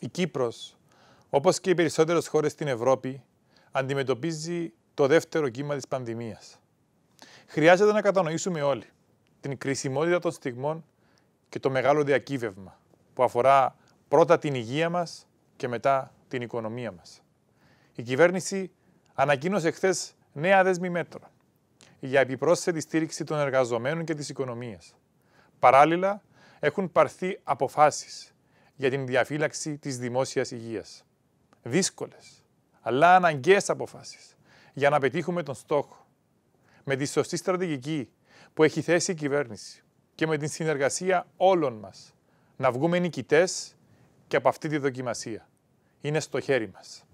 Η Κύπρος, όπως και οι περισσότερες χώρες στην Ευρώπη, αντιμετωπίζει το δεύτερο κύμα της πανδημίας. Χρειάζεται να κατανοήσουμε όλοι την κρισιμότητα των στιγμών και το μεγάλο διακύβευμα που αφορά πρώτα την υγεία μας και μετά την οικονομία μας. Η κυβέρνηση ανακοίνωσε χθες νέα δέσμη μέτρα για επιπρόσθετη στήριξη των εργαζομένων και της οικονομίας. Παράλληλα, έχουν παρθεί αποφάσεις για την διαφύλαξη της δημόσιας υγείας. Δύσκολες, αλλά αναγκαίες αποφάσεις για να πετύχουμε τον στόχο. Με τη σωστή στρατηγική που έχει θέσει η κυβέρνηση και με την συνεργασία όλων μας να βγούμε νικητές και από αυτή τη δοκιμασία. Είναι στο χέρι μας.